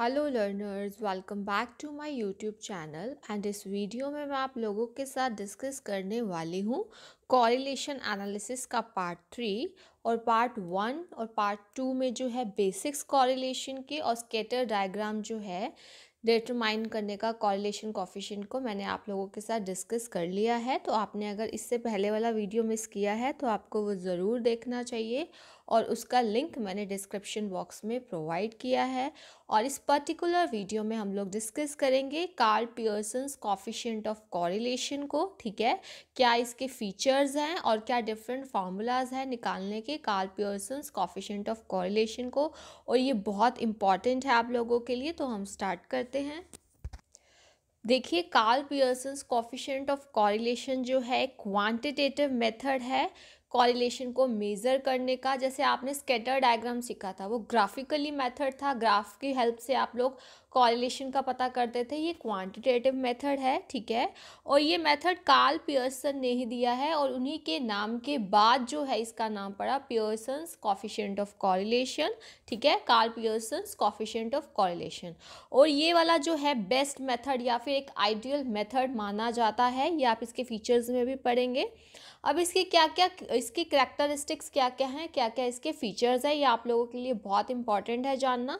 Hello learners welcome back to my YouTube channel and इस video में मैं आप लोगों के साथ डिस्कस करने वाली हूँ कॉरिलेशन एनालिसिस का पार्ट थ्री और पार्ट वन और पार्ट टू में जो है बेसिक्स कॉरिलेशन के और स्केटर डायग्राम जो है डिटरमाइन करने का कॉरिलेशन कॉफिशेंट को मैंने आप लोगों के साथ डिस्कस कर लिया है तो आपने अगर इससे पहले वाला वीडियो मिस किया है तो आपको वो ज़रूर देखना चाहिए और उसका लिंक मैंने डिस्क्रिप्शन बॉक्स में प्रोवाइड किया है और इस पर्टिकुलर वीडियो में हम लोग डिस्कस करेंगे Karl Pearson's coefficient of correlation को ठीक है क्या इसके फीचर्स हैं और क्या डिफरेंट फार्मूलाज हैं निकालने के Karl Pearson's coefficient of correlation को और ये बहुत इंपॉर्टेंट है आप लोगों के लिए तो हम स्टार्ट करते हैं देखिए Karl Pearson's coefficient of correlation जो है क्वांटिटेटिव मेथड है कॉरिलेशन को मेज़र करने का जैसे आपने स्केटर डायग्राम सीखा था वो ग्राफिकली मेथड था ग्राफ की हेल्प से आप लोग कॉरिलेशन का पता करते थे ये क्वांटिटेटिव मेथड है ठीक है और ये मेथड कार्ल पियर्सन ने ही दिया है और उन्हीं के नाम के बाद जो है इसका नाम पड़ा पियर्सन्स कॉफिशेंट ऑफ कॉरिलेशन ठीक है Karl Pearson's coefficient of correlation और ये वाला जो है बेस्ट मेथड या फिर एक आइडियल मेथड माना जाता है ये आप इसके फीचर्स में भी पढ़ेंगे अब इसके क्या क्या इसके करेक्टरिस्टिक्स क्या क्या हैं क्या क्या इसके फीचर्स हैं ये आप लोगों के लिए बहुत इंपॉर्टेंट है जानना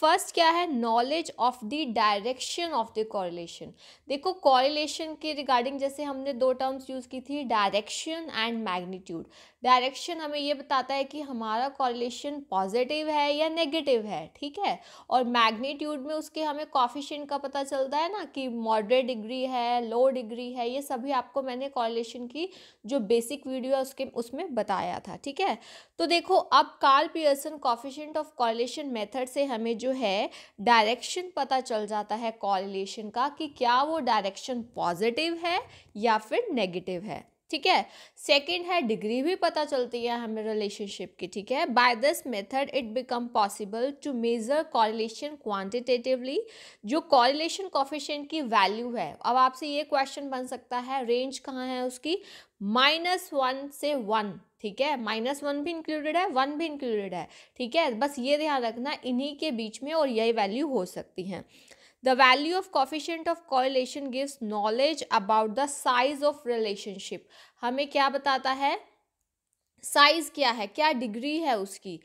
फर्स्ट क्या है knowledge of the direction of the correlation देखो कॉरिलेशन के रिगार्डिंग जैसे हमने दो टर्म्स यूज़ की थी डायरेक्शन एंड मैग्नीट्यूड डायरेक्शन हमें ये बताता है कि हमारा कॉरिलेशन पॉजिटिव है या नेगेटिव है ठीक है और मैग्नीट्यूड में उसके हमें कॉफिशेंट का पता चलता है ना कि मॉडरेट डिग्री है लो डिग्री है ये सभी आपको मैंने कॉरिलेशन की जो बेसिक वीडियो है उसके उसमें बताया था ठीक है तो देखो अब Karl Pearson coefficient of correlation method से हमें जो है डायरेक्शन पता चल जाता है कॉरिलेशन का कि क्या वो डायरेक्शन पॉजिटिव है या फिर नेगेटिव है ठीक है सेकंड है डिग्री भी पता चलती है हमें रिलेशनशिप की ठीक है by this method it become possible to measure correlation quantitatively जो कॉरिलेशन कॉफिशेंट की वैल्यू है अब आपसे ये क्वेश्चन बन सकता है रेंज कहाँ है उसकी माइनस वन से वन ठीक है माइनस वन भी इंक्लूडेड है वन भी इंक्लूडेड है ठीक है बस ये ध्यान रखना इन्हीं के बीच में और यही वैल्यू हो सकती है The value of coefficient of correlation gives knowledge about the size of relationship. हमें क्या बताता है साइज क्या है क्या डिग्री है उसकी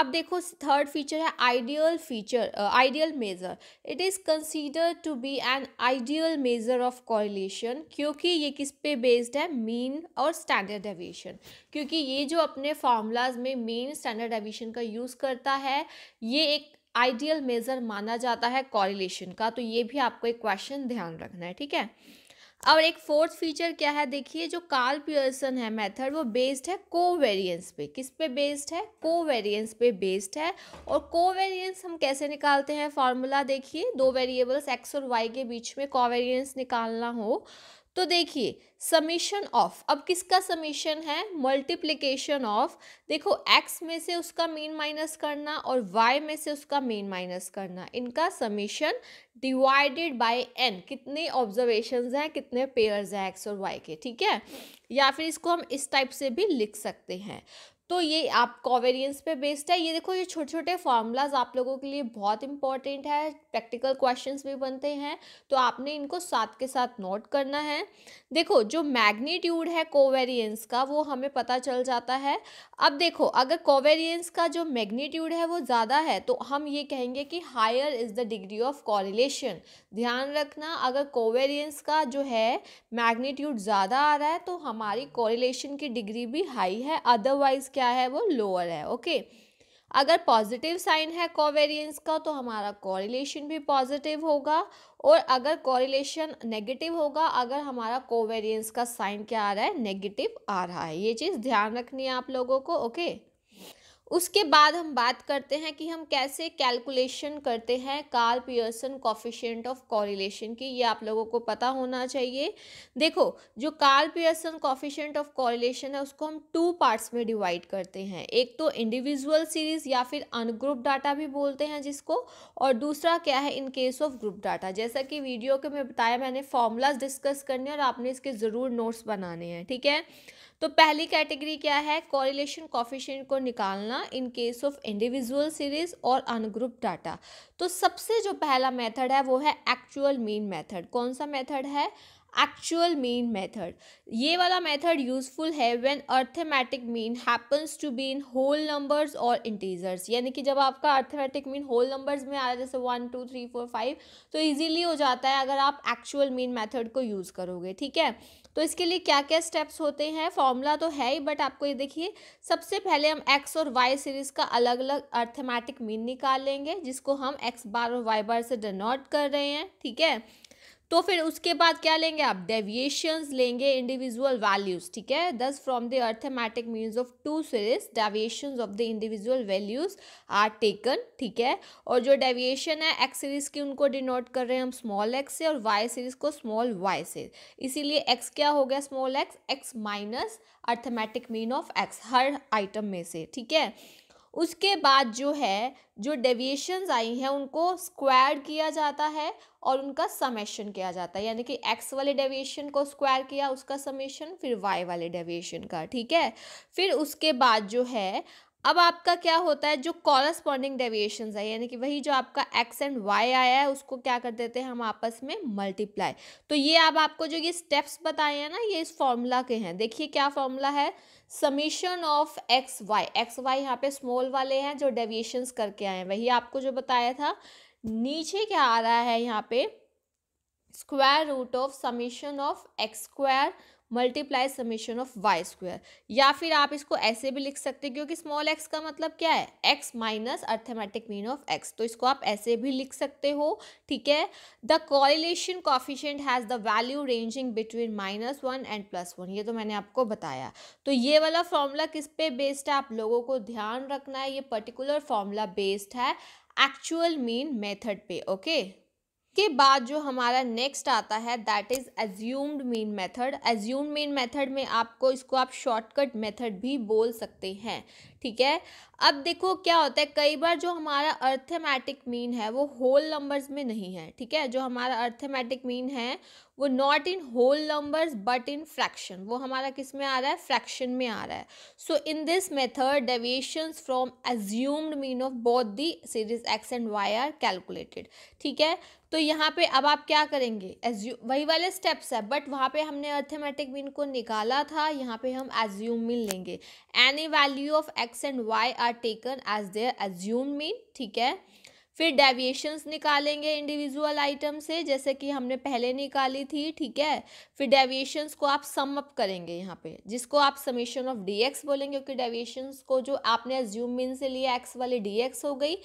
अब देखो थर्ड फीचर है ideal feature ideal measure it is consider to be an ideal measure of correlation क्योंकि ये किस पे बेस्ड है मीन और स्टैंडर्ड डेविएशन क्योंकि ये जो अपने फार्मूलाज में मीन स्टैंडर्ड डेविएशन का यूज़ करता है ये एक आइडियल मेज़र माना जाता है कॉरिलेशन का तो ये भी आपको एक क्वेश्चन ध्यान रखना है ठीक है और एक फोर्थ फीचर क्या है देखिए जो कार्ल पियर्सन है मेथड वो बेस्ड है कोवेरिएंस पे किस पे बेस्ड है कोवेरिएंस पे बेस्ड है और कोवेरिएंस हम कैसे निकालते हैं फार्मूला देखिए दो वेरिएबल्स एक्स और वाई के बीच में कोवेरिएंस निकालना हो तो देखिए समीशन ऑफ अब किसका समीशन है मल्टीप्लिकेशन ऑफ देखो एक्स में से उसका मेन माइनस करना और वाई में से उसका मेन माइनस करना इनका समीशन डिवाइडेड बाय एन कितने ऑब्जर्वेशंस हैं कितने पेयर्स हैं एक्स और वाई के ठीक है या फिर इसको हम इस टाइप से भी लिख सकते हैं तो ये आप कोवेरियंस पे बेस्ड है ये देखो ये छोटे छोटे फार्मूलाज आप लोगों के लिए बहुत इंपॉर्टेंट है प्रैक्टिकल क्वेश्चंस भी बनते हैं तो आपने इनको साथ के साथ नोट करना है देखो जो मैग्नीट्यूड है कोवेरियंस का वो हमें पता चल जाता है अब देखो अगर कोवेरियंस का जो मैग्नीट्यूड है वो ज़्यादा है तो हम ये कहेंगे कि higher is the degree of correlation ध्यान रखना अगर कोवेरियंस का जो है मैग्नीट्यूड ज़्यादा आ रहा है तो हमारी कॉरिलेशन की डिग्री भी हाई है अदरवाइज़ क्या है वो लोअर है ओके अगर पॉजिटिव साइन है कोवेरियंस का तो हमारा कोरिलेशन भी पॉजिटिव होगा और अगर कोरिलेशन नेगेटिव होगा अगर हमारा कोवेरियंस का साइन क्या आ रहा है नेगेटिव आ रहा है ये चीज़ ध्यान रखनी है आप लोगों को ओके okay? उसके बाद हम बात करते हैं कि हम कैसे कैलकुलेशन करते हैं Karl Pearson coefficient of correlation की ये आप लोगों को पता होना चाहिए देखो जो Karl Pearson coefficient of correlation है उसको हम टू पार्ट्स में डिवाइड करते हैं एक तो इंडिविजुअल सीरीज या फिर अनग्रुप डाटा भी बोलते हैं जिसको और दूसरा क्या है in case of group data जैसा कि वीडियो के में बताया मैंने फॉर्मूलाज डिस्कस करने और आपने इसके ज़रूर नोट्स बनाने हैं ठीक है तो पहली कैटेगरी क्या है कॉरिलेशन कॉफिशेंट को निकालना in case of individual series और अनग्रुप डाटा तो सबसे जो पहला मेथड है वो है एक्चुअल मीन मेथड कौन सा मेथड है एक्चुअल मीन मेथड ये वाला मेथड यूजफुल है when arithmetic mean happens to be in whole numbers और इंटीजर्स यानी कि जब आपका अर्थमेटिक मीन होल नंबर्स में आ रहा है जैसे one two three four five तो इजीली हो जाता है अगर आप एक्चुअल मीन मेथड को यूज़ करोगे ठीक है तो इसके लिए क्या क्या स्टेप्स होते हैं फॉर्मूला तो है ही बट आपको ये देखिए सबसे पहले हम एक्स और वाई सीरीज़ का अलग अलग अर्थमेटिक मीन निकाल लेंगे जिसको हम एक्स बार और वाई बार से डिनोट कर रहे हैं ठीक है तो फिर उसके बाद क्या लेंगे आप डेविएशंस लेंगे इंडिविजुअल वैल्यूज ठीक है दस from the arithmetic means of two series deviations of the individual values are taken ठीक है और जो डेविएशन है एक्स सीरीज की उनको डिनोट कर रहे हैं हम स्मॉल एक्स से और वाई सीरीज को स्मॉल वाई से इसीलिए एक्स क्या हो गया small x x minus arithmetic mean of x हर आइटम में से ठीक है उसके बाद जो है जो डेविएशंस आई हैं उनको स्क्वायर किया जाता है और उनका समेशन किया जाता है यानी कि एक्स वाले डेविएशन को स्क्वायर किया उसका समेशन फिर वाई वाले डेविएशन का ठीक है फिर उसके बाद जो है अब आपका क्या होता है जो कॉरस्पॉन्डिंग डेविएशन है यानी कि वही जो आपका एक्स एंड वाई आया है उसको क्या कर देते हैं हम आपस में मल्टीप्लाई तो ये अब आपको जो ये स्टेप्स बताए हैं ना ये इस फॉर्मूला के हैं देखिए क्या फॉर्मूला है summation of x y x y यहाँ पे स्मॉल वाले हैं जो डेविएशन करके आए हैं वही आपको जो बताया था नीचे क्या आ रहा है यहाँ पे square root of summation of x square multiply summation of y square या फिर आप इसको ऐसे भी लिख सकते क्योंकि स्मॉल एक्स का मतलब क्या है x minus arithmetic mean of x तो इसको आप ऐसे भी लिख सकते हो ठीक है the correlation coefficient has the value ranging between minus one and plus one ये तो मैंने आपको बताया तो ये वाला फॉर्मूला किस पे बेस्ड है आप लोगों को ध्यान रखना है ये पर्टिकुलर फॉर्मूला बेस्ड है एक्चुअल मीन मेथड पे ओके okay? के बाद जो हमारा नेक्स्ट आता है that is assumed mean method assumed mean method में आपको इसको आप शॉर्टकट मेथड भी बोल सकते हैं ठीक है अब देखो क्या होता है कई बार जो हमारा अर्थमेटिक मीन है वो होल नंबर्स में नहीं है ठीक है जो हमारा अर्थमेटिक मीन है वो not in whole numbers but in fraction वो हमारा किस में आ रहा है फ्रैक्शन में आ रहा है so in this method deviation from assumed mean of both the series x and y are calculated ठीक है तो यहाँ पे अब आप क्या करेंगे एज्यूम वही वाले स्टेप्स है बट वहाँ पे हमने अर्थमेटिक मीन को निकाला था यहाँ पे हम एज्यूम मीन लेंगे any value of x and y are taken as their assume mean ठीक है फिर डेविएशंस निकालेंगे इंडिविजुअल आइटम से जैसे कि हमने पहले निकाली थी ठीक है फिर डेविएशंस को आप सम अप करेंगे यहाँ पे जिसको आप समीशन ऑफ डी एक्स बोलेंगे क्योंकि डेविएशंस को जो आपने एज्यूम मीन से लिया एक्स वाली डी एक्स हो गई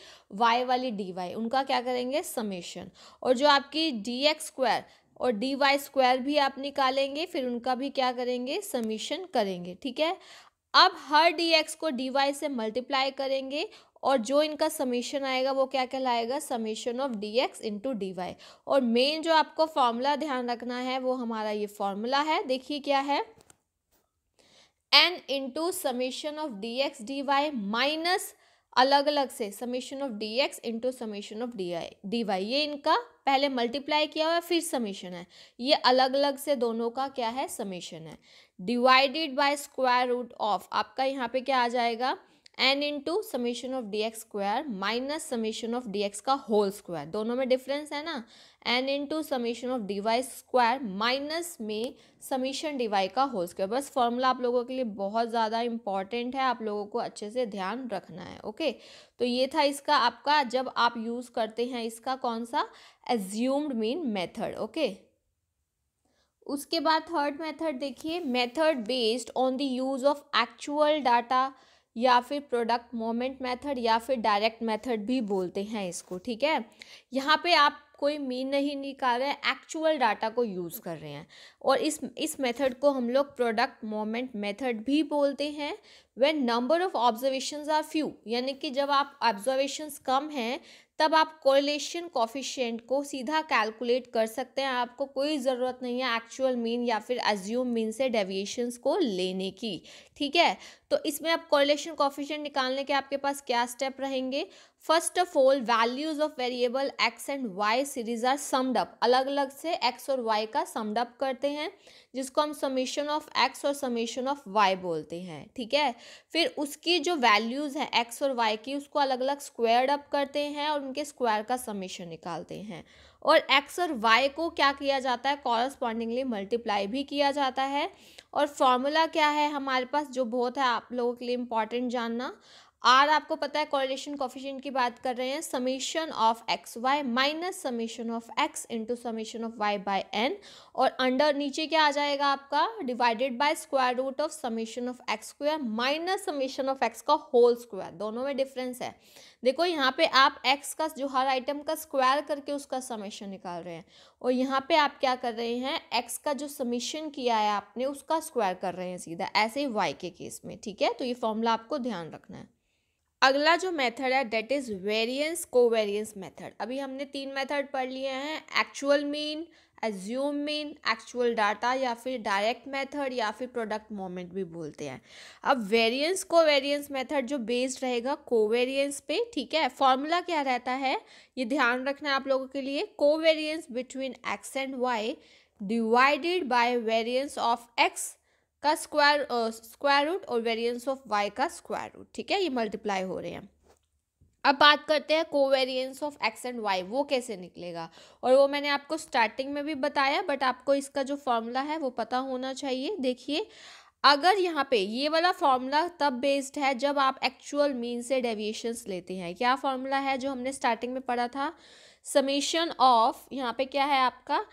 वाई वाली डी वाई उनका क्या करेंगे समीशन और जो आपकी डी एक्स स्क्वायर और डी वाई स्क्वायर भी आप निकालेंगे फिर उनका भी क्या करेंगे समीशन करेंगे ठीक है अब हर डी एक्स को डी वाई से मल्टीप्लाई करेंगे और जो इनका समीशन आएगा वो क्या कहलाएगा summation of d x into d y और मेन जो आपको फॉर्मूला ध्यान रखना है वो हमारा ये फॉर्मूला है देखिए क्या है n into summation of d x d y minus अलग अलग से summation of d x into summation of d i d y ये इनका पहले मल्टीप्लाई किया हुआ है फिर समीशन है ये अलग अलग से दोनों का क्या है समीशन है divided by square root of आपका यहाँ पे क्या आ जाएगा n into summation of d x square minus summation of d x का होल स्क्वायर दोनों में डिफरेंस है ना n into summation of d y square minus में समीशन डी वाई का होल स्क्वायर बस फॉर्मूला आप लोगों के लिए बहुत ज़्यादा इंपॉर्टेंट है आप लोगों को अच्छे से ध्यान रखना है ओके तो ये था इसका आपका जब आप यूज़ करते हैं इसका कौन सा एज्यूम्ड मीन मेथड ओके उसके बाद थर्ड मेथड देखिए method based on the use of actual data या फिर प्रोडक्ट मोमेंट मेथड या फिर डायरेक्ट मेथड भी बोलते हैं इसको ठीक है यहाँ पे आप कोई मीन नहीं निकाल रहे हैं एक्चुअल डाटा को यूज़ कर रहे हैं और इस इस मेथड को हम लोग प्रोडक्ट मोमेंट मेथड भी बोलते हैं when number of observations are few यानी कि जब आप ऑब्जर्वेशंस कम हैं तब आप कोरिलेशन कॉफिशेंट को सीधा कैलकुलेट कर सकते हैं आपको कोई ज़रूरत नहीं है एक्चुअल मीन या फिर एज्यूम मीन से डेविएशंस को लेने की ठीक है तो इसमें आप कॉरिलेशन कॉफिशियंट निकालने के आपके पास क्या स्टेप रहेंगे first of all values of variable x and y series are summed up अलग अलग से एक्स और वाई का समड अप करते हैं जिसको हम समीशन ऑफ एक्स और समीशन ऑफ वाई बोलते हैं ठीक है फिर उसकी जो वैल्यूज है एक्स और वाई की उसको अलग अलग स्क्वायर्ड अप करते हैं और उनके स्क्वायर का समीशन निकालते हैं और एक्स और वाई को क्या किया जाता है कॉरस्पॉन्डिंगली मल्टीप्लाई भी किया जाता है और फॉर्मूला क्या है हमारे पास जो बहुत है आप लोगों के लिए इम्पॉर्टेंट जानना आर आपको पता है कॉरिलेशन कॉफिशियंट की बात कर रहे हैं summation of x y minus summation of x into summation of y by n और अंडर नीचे क्या आ जाएगा आपका divided by square root of summation of x square minus summation of x का होल स्क्वायर दोनों में डिफरेंस है देखो यहाँ पे आप एक्स का जो हर आइटम का स्क्वायर करके उसका समीशन निकाल रहे हैं और यहाँ पे आप क्या कर रहे हैं एक्स का जो समीशन किया है आपने उसका स्क्वायर कर रहे हैं सीधा ऐसे ही वाई के केस में ठीक है तो ये फॉर्मूला आपको ध्यान रखना है अगला जो मेथड है that is variance covariance method अभी हमने तीन मेथड पढ़ लिए हैं actual mean assume mean actual data या फिर डायरेक्ट मेथड या फिर प्रोडक्ट मोमेंट भी बोलते हैं अब वेरिएंस वेरियंस मेथड जो बेस्ड रहेगा कोवेरियंस पे ठीक है फॉर्मूला क्या रहता है ये ध्यान रखना है आप लोगों के लिए covariance between x and y divided by variance of x का स्क्वायर स्क्वायर रूट और वेरिएंस ऑफ वाई का स्क्वायर रूट ठीक है ये मल्टीप्लाई हो रहे हैं अब बात करते हैं covariance of x and y वो कैसे निकलेगा और वो मैंने आपको स्टार्टिंग में भी बताया बट आपको इसका जो फॉर्मूला है वो पता होना चाहिए देखिए अगर यहाँ पे ये वाला फॉर्मूला तब बेस्ड है जब आप एक्चुअल मीन से डेविएशंस लेते हैं क्या फॉर्मूला है जो हमने स्टार्टिंग में पढ़ा था समीशन ऑफ यहाँ पे क्या है आपका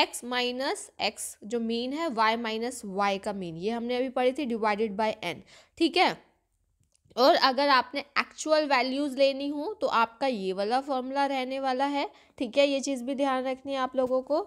एक्स माइनस एक्स जो मीन है वाई माइनस वाई का मीन ये हमने अभी पढ़ी थी डिवाइडेड बाय एन ठीक है और अगर आपने एक्चुअल वैल्यूज़ लेनी हो तो आपका ये वाला फॉर्मूला रहने वाला है ठीक है ये चीज़ भी ध्यान रखनी है आप लोगों को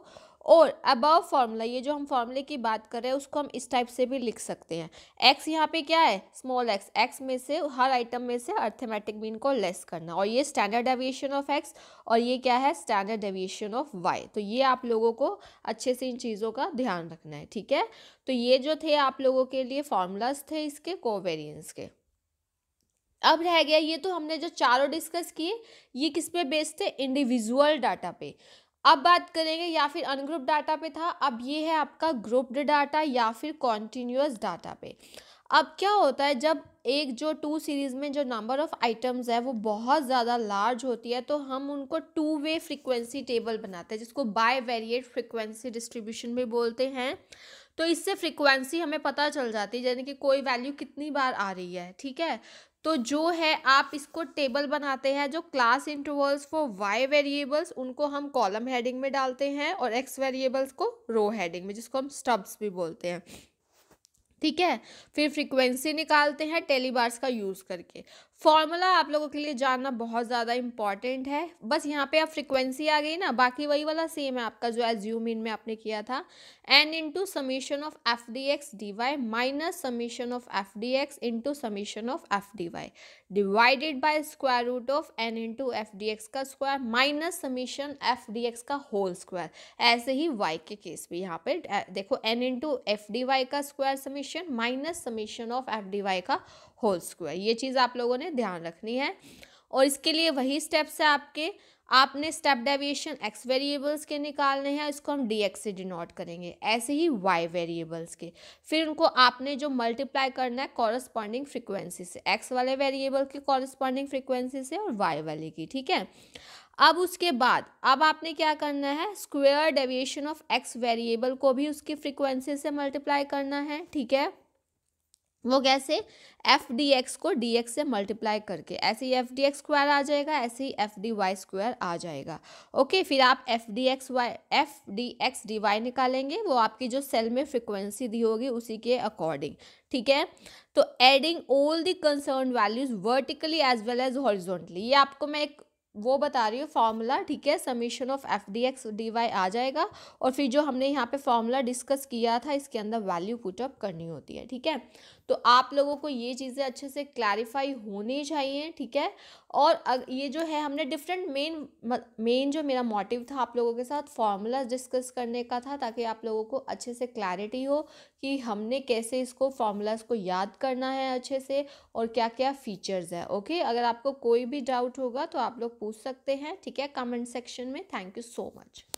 और अबव फार्मूला ये जो हम फार्मूले की बात कर रहे हैं उसको हम इस टाइप से भी लिख सकते हैं एक्स यहाँ पे क्या है स्मॉल एक्स एक्स में से हर आइटम में से अर्थमेटिक मीन को लेस करना और ये स्टैंडर्ड डेविएशन ऑफ एक्स और ये क्या है स्टैंडर्ड डेविएशन ऑफ वाई तो ये आप लोगों को अच्छे से इन चीज़ों का ध्यान रखना है ठीक है तो ये जो थे आप लोगों के लिए फार्मूलाज थे इसके कोवेरियंस के अब रह गया ये तो हमने जो चारों डिस्कस किए ये किस पे बेस्ड थे इंडिविजुअल डाटा पे अब बात करेंगे या फिर अनग्रुप डाटा पे था अब ये है आपका ग्रुप्ड डाटा या फिर कॉन्टीन्यूस डाटा पे अब क्या होता है जब एक जो टू सीरीज़ में जो नंबर ऑफ़ आइटम्स है वो बहुत ज़्यादा लार्ज होती है तो हम उनको टू वे फ्रीक्वेंसी टेबल बनाते हैं जिसको बाय वेरिएट फ्रीक्वेंसी डिस्ट्रीब्यूशन भी बोलते हैं तो इससे फ्रीक्वेंसी हमें पता चल जाती है यानी कि कोई वैल्यू कितनी बार आ रही है ठीक है तो जो है आप इसको टेबल बनाते हैं जो class intervals for y variables उनको हम कॉलम हेडिंग में डालते हैं और एक्स वेरिएबल्स को रो हेडिंग में जिसको हम स्टब्स भी बोलते हैं ठीक है फिर फ्रीक्वेंसी निकालते हैं टेलीबार्स का यूज़ करके फॉर्मूला आप लोगों के लिए जानना बहुत ज़्यादा इंपॉर्टेंट है बस यहाँ पे आप फ्रिक्वेंसी आ गई ना बाकी वही वाला सेम है आपका जो एज्यूम इन में आपने किया था n into summation of f d x d y minus summation of f d x into summation of f d y divided by square root of n into f d x का square minus summation f d x का whole square ऐसे ही y के case में यहाँ पे देखो n into f d y का square summation minus summation of f d y का होल स्क्वायर ये चीज़ आप लोगों ने ध्यान रखनी है और इसके लिए वही स्टेप्स है आपके आपने स्टेप डेविएशन एक्स वेरिएबल्स के निकालने हैं इसको हम डी एक्स से डिनोट करेंगे ऐसे ही वाई वेरिएबल्स के फिर उनको आपने जो मल्टीप्लाई करना है कॉरस्पॉन्डिंग फ्रिक्वेंसी से एक्स वाले वेरिएबल की कॉरस्पॉन्डिंग फ्रिक्वेंसी से और वाई वाले की ठीक है अब उसके बाद अब आपने क्या करना है square deviation of x variable को भी उसकी फ्रिक्वेंसी से मल्टीप्लाई करना है ठीक है वो कैसे एफ डी एक्स को डी एक्स से मल्टीप्लाई करके ऐसे ही एफ डी एक्स स्क्वायर आ जाएगा ऐसे ही एफ डी वाई स्क्वायर आ जाएगा ओके फिर आप f d x y f d x d y निकालेंगे वो आपकी जो सेल में फ्रिक्वेंसी दी होगी उसी के अकॉर्डिंग ठीक है तो adding all the concern values vertically as well as horizontally ये आपको मैं एक वो बता रही हूँ फार्मूला ठीक है summation of f d x d y आ जाएगा और फिर जो हमने यहाँ पे फार्मूला डिस्कस किया था इसके अंदर वैल्यू पुटअप करनी होती है ठीक है तो आप लोगों को ये चीज़ें अच्छे से क्लैरिफाई होनी चाहिए ठीक है और ये जो है हमने डिफरेंट मेन मेन जो मेरा मोटिव था आप लोगों के साथ फार्मूला डिस्कस करने का था ताकि आप लोगों को अच्छे से क्लैरिटी हो कि हमने कैसे इसको फार्मूलाज को याद करना है अच्छे से और क्या क्या फ़ीचर्स है ओके अगर आपको कोई भी डाउट होगा तो आप लोग पूछ सकते हैं ठीक है कमेंट सेक्शन में थैंक यू सो मच